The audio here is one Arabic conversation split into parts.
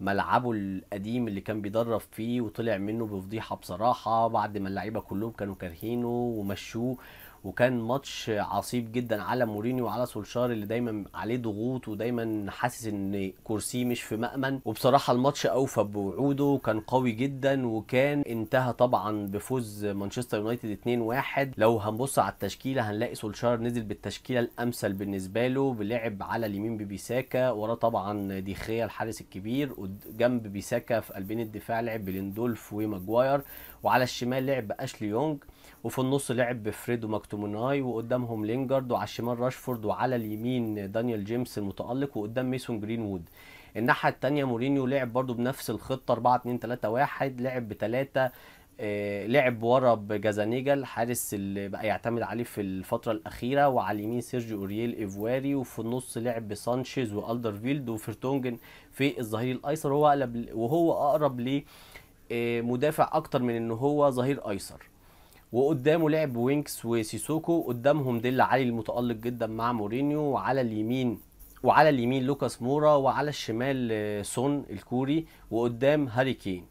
ملعبه القديم اللي كان بيدرب فيه وطلع منه بفضيحه بصراحه بعد ما اللعيبه كلهم كانوا كارهينه ومشوه وكان ماتش عصيب جدا على مورينيو وعلى سولشار اللي دايما عليه ضغوط ودايما حاسس ان كرسيه مش في مأمن وبصراحه الماتش اوفى بوعوده كان قوي جدا وكان انتهى طبعا بفوز مانشستر يونايتد 2-1 لو هنبص على التشكيله هنلاقي سولشار نزل بالتشكيله الامثل بالنسبه له بلعب على اليمين ببيساكا ورا طبعا ديخيا الحارس الكبير جنب بيساكا في قلبين الدفاع لعب بليندولف وماجواير وعلى الشمال لعب اشلي يونج وفي النص لعب بفريد وماكتوموناي وقدامهم لينجارد وعلى الشمال راشفورد وعلى اليمين دانيال جيمس المتالق وقدام ميسون جرينوود الناحيه الثانيه مورينيو لعب برده بنفس الخطه 4 2 3 1 لعب بثلاثه آه، لعب ورا بجازانيجا الحارس اللي بقى يعتمد عليه في الفتره الاخيره وعلى اليمين سيرجي أورييل ايفواري وفي النص لعب بسانشيز والدرفيلد وفيرتونجن في الظهير الايسر وهو اقرب وهو اقرب آه، لمدافع اكتر من ان هو ظهير ايسر وقدامه لعب وينكس وسيسوكو قدامهم ديل علي المتألق جدا مع مورينيو وعلى اليمين وعلى اليمين لوكاس مورا وعلى الشمال آه، سون الكوري وقدام هاري كين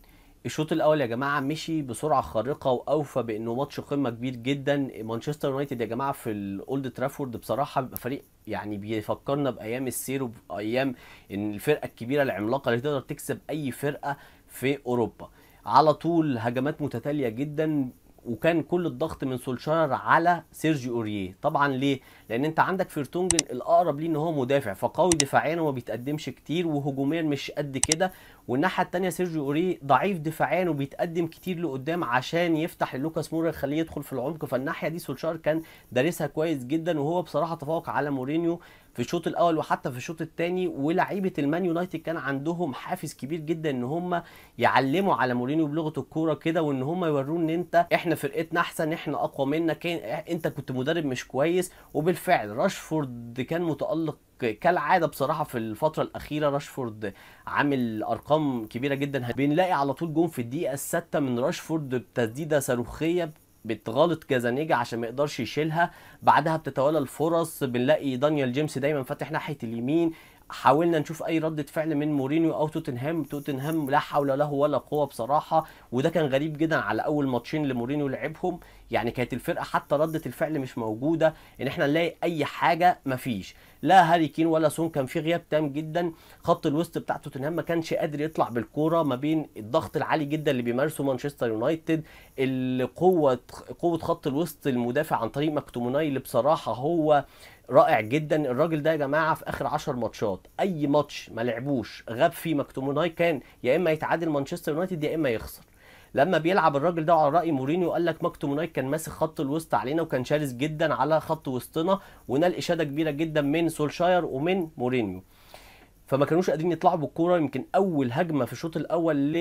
الشوط الاول يا جماعه مشي بسرعه خارقه واوفى بانه ماتش قمه كبير جدا مانشستر يونايتد يا جماعه في الاولد ترافورد بصراحه بيبقى فريق يعني بيفكرنا بايام السير وبايام ان الفرقه الكبيره العملاقه اللي تقدر تكسب اي فرقه في اوروبا على طول هجمات متتاليه جدا وكان كل الضغط من سولشاير على سيرجي اوريه طبعا ليه لان انت عندك فيرتونجن الاقرب ليه ان هو مدافع فقوي دفاعيا وما بيتقدمش كتير وهجوميا مش قد كده والناحيه الثانيه سيرجي اوريه ضعيف دفاعيا وبيتقدم كتير لقدام عشان يفتح للوكاس مورا يخليه يدخل في العمق فالناحيه دي سولشاير كان دارسها كويس جدا وهو بصراحه تفوق على مورينيو في الشوط الاول وحتى في الشوط الثاني ولاعيبه المان يونايتد كان عندهم حافز كبير جدا ان هم يعلموا على مورينيو بلغه الكوره كده وان هم يوروه ان انت احنا فرقتنا احسن احنا اقوى منك انت كنت مدرب مش كويس وبالفعل راشفورد كان متالق كالعاده بصراحه في الفتره الاخيره راشفورد عامل ارقام كبيره جدا بنلاقي على طول جون في الدقيقه الستة من راشفورد بتسديده صاروخيه بتغلط كذا نيجا عشان ما يقدرش يشيلها بعدها بتتوالى الفرص بنلاقي دانيال جيمس دايما فاتح ناحيه اليمين حاولنا نشوف اي رده فعل من مورينيو او توتنهام توتنهام لا حول له ولا قوه بصراحه وده كان غريب جدا على اول ماتشين لمورينيو لعبهم يعني كانت الفرقه حتى رده الفعل مش موجوده ان احنا نلاقي اي حاجه مفيش لا هاري كين ولا سون كان في غياب تام جدا خط الوسط بتاع توتنهام ما كانش قادر يطلع بالكوره ما بين الضغط العالي جدا اللي بيمارسه مانشستر يونايتد القوة قوه خط الوسط المدافع عن طريق مكتوموناي اللي بصراحه هو رائع جدا الراجل ده يا جماعه في اخر 10 ماتشات اي ماتش ما لعبوش غاب فيه مكتوموناي كان يا اما يتعادل مانشستر يونايتد يا اما يخسر لما بيلعب الراجل ده على راي مورينيو قال لك ماكتوموناي كان ماسك خط الوسط علينا وكان شرس جدا على خط وسطنا ونال اشاده كبيره جدا من سولشاير ومن مورينيو فما كانوش قادرين يطلعوا بالكوره يمكن اول هجمه في الشوط الاول ل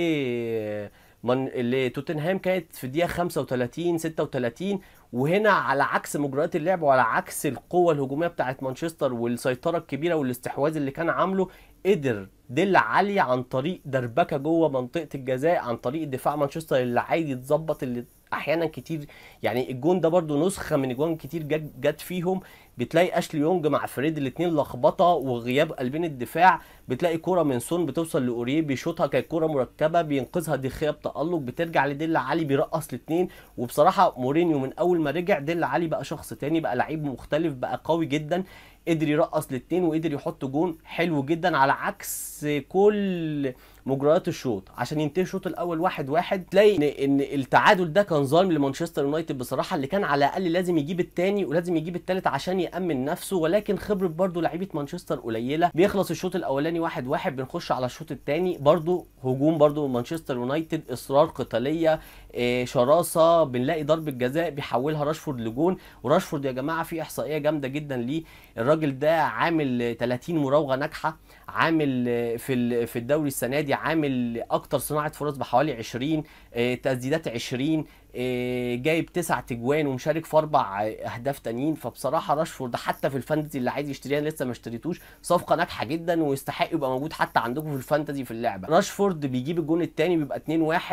من لتوتنهام كانت في الدقيقه 35 36 وهنا على عكس مجريات اللعب وعلى عكس القوه الهجوميه بتاعه مانشستر والسيطره الكبيره والاستحواذ اللي كان عامله قدر دل علي عن طريق دربكه جوه منطقه الجزاء عن طريق دفاع مانشستر اللي عايز يتظبط اللي احيانا كتير يعني الجون ده برده نسخه من جوان كتير جت فيهم بتلاقي اشلي يونج مع فريد الاثنين لخبطه وغياب قلبين الدفاع بتلاقي كوره من سون بتوصل لاوريه بيشوطها كانت كوره مركبه بينقذها دخيا بتالق بترجع لدل علي بيرقص الاثنين وبصراحه مورينيو من اول ما رجع دل علي بقى شخص تاني بقى لعيب مختلف بقى قوي جدا قدر يرقص الاثنين وقدر يحط جون حلو جدا على عكس بس كل مجريات الشوط عشان ينتهي الشوط الاول واحد واحد تلاقي ان, إن التعادل ده كان ظالم لمانشستر يونايتد بصراحه اللي كان على الاقل لازم يجيب الثاني ولازم يجيب الثالث عشان يامن نفسه ولكن خبره برده لعيبه مانشستر قليله بيخلص الشوط الاولاني واحد واحد بنخش على الشوط الثاني برده هجوم برده مانشستر يونايتد اصرار قتاليه آه، شراسه بنلاقي ضربه جزاء بيحولها راشفورد لجون وراشفورد يا جماعه في احصائيه جامده جدا ليه الراجل ده عامل 30 مراوغه ناجحه عامل في في الدوري السنه دي عامل اكتر صناعه فرص بحوالي 20 آه، تسديدات 20 آه، جايب تسع تجوان ومشارك في اربع اهداف تانيين فبصراحه راشفورد حتى في الفانتزي اللي عايز يشتريها لسه ما اشتريتوش صفقه ناجحه جدا ويستحق يبقى موجود حتى عندكم في الفانتزي في اللعبه راشفورد بيجيب الجون الثاني بيبقى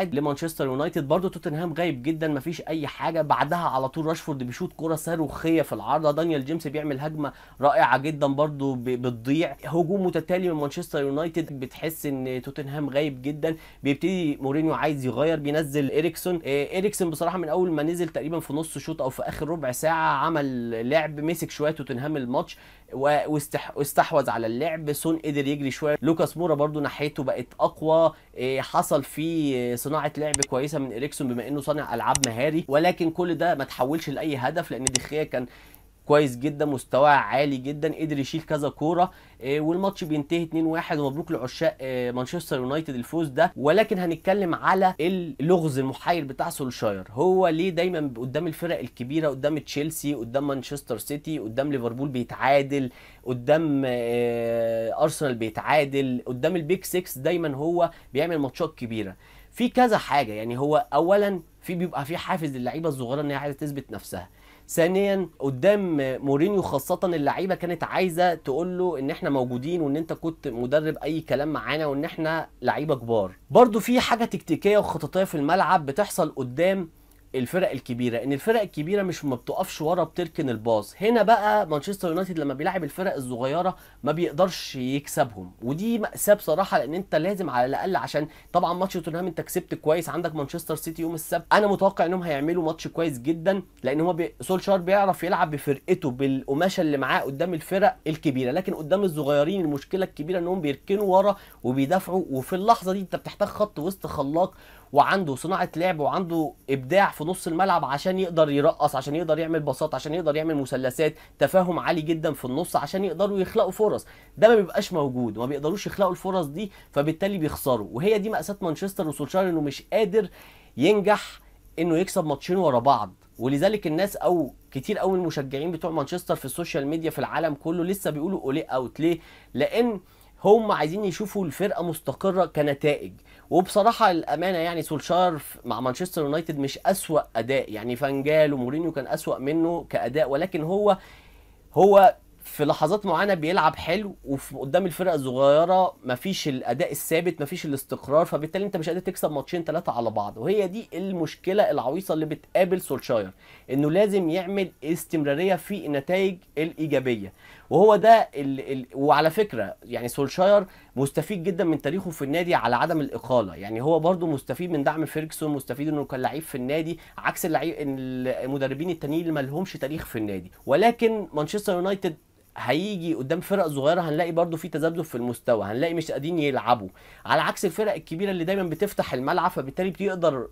2-1 لمانشستر يونايتد برده توتنهام غايب جدا ما فيش اي حاجه بعدها على طول راشفورد بيشوط كره صاروخيه في العارضه دانيال جيمس بيعمل هجمه رائعه جدا برده بتضيع هجوم متتالي من مانشستر يونايتد بتحس ان توتنهام غايب جدا بيبتدي مورينيو عايز يغير بينزل اريكسون آه، اريكسون بصراحه من اول ما نزل تقريبا في نص شوط او في اخر ربع ساعه عمل لعب مسك شويه توتنهام الماتش واستحوذ على اللعب سون قدر يجري شويه لوكاس مورا برده ناحيته بقت اقوى إيه، حصل فيه صناعه لعب كويسه من اريكسون بما انه صانع العاب مهاري ولكن كل ده ما تحولش لاي هدف لان دخيا كان كويس جدا مستواه عالي جدا قدر يشيل كذا كوره آه، والماتش بينتهي 2-1 ومبروك لعشاق آه، مانشستر يونايتد الفوز ده ولكن هنتكلم على اللغز المحير بتاع سولشاير هو ليه دايما قدام الفرق الكبيره قدام تشيلسي قدام مانشستر سيتي قدام ليفربول بيتعادل قدام آه، ارسنال بيتعادل قدام البيك 6 دايما هو بيعمل ماتشات كبيره في كذا حاجه يعني هو اولا في بيبقى في حافز للعيبه الصغيره ان هي عايزه تثبت نفسها ثانيا قدام مورينيو خاصه اللعيبه كانت عايزه تقول له ان احنا موجودين وان انت كنت مدرب اي كلام معانا وان احنا لعيبه كبار برضو في حاجه تكتيكيه وخططيه في الملعب بتحصل قدام الفرق الكبيره ان الفرق الكبيره مش ما بتقفش ورا بتركن الباص هنا بقى مانشستر يونايتد لما بيلعب الفرق الصغيره ما بيقدرش يكسبهم ودي ماساه بصراحه لان انت لازم على الاقل عشان طبعا ماتش توتنهام انت كسبت كويس عندك مانشستر سيتي يوم السبت انا متوقع انهم هيعملوا ماتش كويس جدا لان هو بي... سولشار بيعرف يلعب بفرقته بالقماشه اللي معاه قدام الفرق الكبيره لكن قدام الصغيرين المشكله الكبيره انهم بيركنوا ورا وبيدافعوا وفي اللحظه دي انت بتحتاج خط وسط خلاق وعنده صناعه لعب وعنده ابداع في نص الملعب عشان يقدر يرقص عشان يقدر يعمل باصات عشان يقدر يعمل مثلثات تفاهم عالي جدا في النص عشان يقدروا يخلقوا فرص ده ما بيبقاش موجود وما بيقدروش يخلقوا الفرص دي فبالتالي بيخسروا وهي دي ماساه مانشستر وسولشار انه مش قادر ينجح انه يكسب ماتشين ورا بعض ولذلك الناس او كتير قوي المشجعين بتوع مانشستر في السوشيال ميديا في العالم كله لسه بيقولوا اولي اوت ليه لان هم عايزين يشوفوا الفرقه مستقره كنتائج وبصراحه الامانه يعني سولشار مع مانشستر يونايتد مش اسوا اداء يعني فانجال ومورينيو كان اسوا منه كاداء ولكن هو هو في لحظات معينه بيلعب حلو وفي قدام الفرقه الصغيره مفيش الاداء الثابت مفيش الاستقرار فبالتالي انت مش قادر تكسب ماتشين ثلاثه على بعض وهي دي المشكله العويصه اللي بتقابل سولشاير انه لازم يعمل استمراريه في النتائج الايجابيه وهو ده ال ال وعلى فكره يعني سولشاير مستفيد جدا من تاريخه في النادي على عدم الاقاله يعني هو برده مستفيد من دعم فيرجسون مستفيد انه كان لعيب في النادي عكس اللعيب المدربين التانيين اللي ما لهمش تاريخ في النادي ولكن مانشستر يونايتد هيجي قدام فرق صغيره هنلاقي برده في تذبذب في المستوى هنلاقي مش قادرين يلعبوا على عكس الفرق الكبيره اللي دايما بتفتح الملعب فبالتالي بتقدر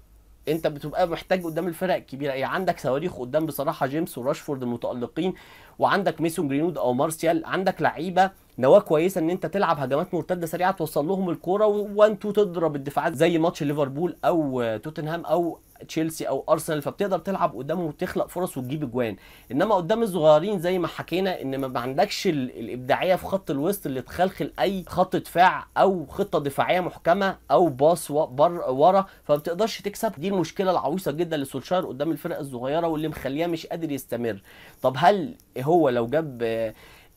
انت بتبقى محتاج قدام الفرق الكبيره يعني عندك صواريخ قدام بصراحه جيمس وراشفورد المتالقين وعندك ميسون جرينود او مارسيال عندك لعيبه نواه كويسه ان انت تلعب هجمات مرتده سريعه توصل لهم الكوره وانتو تضرب الدفاعات زي ماتش ليفربول او توتنهام او تشيلسي او ارسنال فبتقدر تلعب قدامه وتخلق فرص وتجيب اجوان انما قدام الصغيرين زي ما حكينا ان ما عندكش الابداعيه في خط الوسط اللي تخلخل اي خط دفاع او خطه دفاعيه محكمه او باص ورا فما بتقدرش تكسب دي المشكله العويصه جدا لسولشاير قدام الفرق الصغيره واللي مخليها مش قادر يستمر طب هل هو لو جاب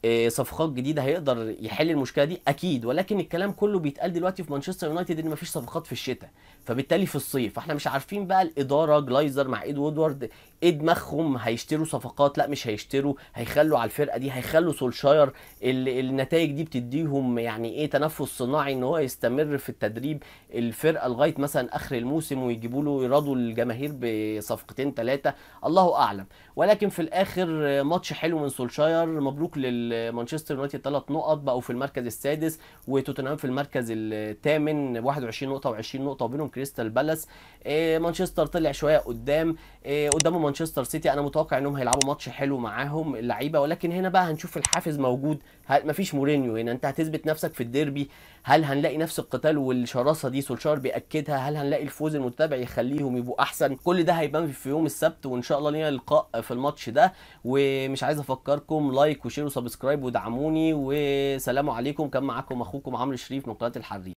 آه، صفقات جديده هيقدر يحل المشكله دي اكيد ولكن الكلام كله بيتقال دلوقتي في مانشستر يونايتد ان مفيش صفقات في الشتاء فبالتالي في الصيف فاحنا مش عارفين بقى الاداره جلايزر مع ايد وودورد ايه دماغهم هيشتروا صفقات لا مش هيشتروا هيخلوا على الفرقه دي هيخلوا سولشاير النتائج دي بتديهم يعني ايه تنفس صناعي ان هو يستمر في التدريب الفرقه لغايه مثلا اخر الموسم ويجيبوا له يرضوا الجماهير بصفقتين ثلاثه الله اعلم ولكن في الاخر ماتش حلو من سولشاير مبروك للمانشستر يونايتد ثلاث نقط بقوا في المركز السادس وتوتنهام في المركز الثامن 21 نقطه و20 نقطه وبينهم كريستال بالاس آه، مانشستر طلع شويه قدام آه، قدامه مانشستر سيتي انا متوقع انهم هيلعبوا ماتش حلو معاهم اللعيبه ولكن هنا بقى هنشوف الحافز موجود هل مفيش مورينيو هنا انت هتثبت نفسك في الديربي هل هنلاقي نفس القتال والشراسه دي سولشار بياكدها هل هنلاقي الفوز المتبع يخليهم يبقوا احسن كل ده هيبان في يوم السبت وان شاء الله لينا لقاء في الماتش ده ومش عايز افكركم لايك وشير وسبسكرايب ودعموني وسلام عليكم كان معاكم اخوكم عمرو شريف من قناه الحريق